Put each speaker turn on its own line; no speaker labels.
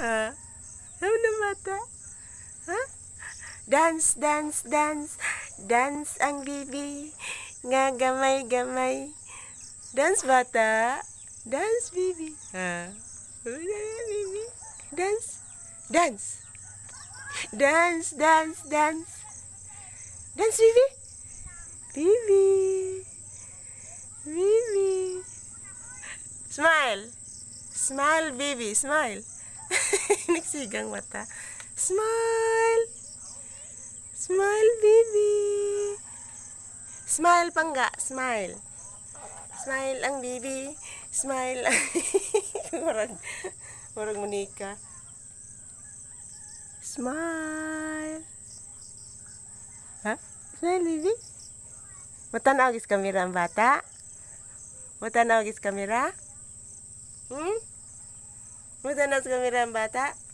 Hah, udah mata. hah? Dance, dance, dance. Dance ang bibi. Nga gamay, gamay. Dance bata. Dance bibi. hah? udah bibi. Dance, dance. Dance, dance, dance. Dance bibi. Bibi. Bibi. Smile. Smile, baby, smile. Nagsigang mata. Smile! Smile, baby! Smile, pangga. Smile. Smile ang baby. Smile ang Murag. Murag Monica. Smile. Ha? Smile, baby. Matanaw is kamera ang bata. Matanaw is kamera. Hmm? kami gamiran bata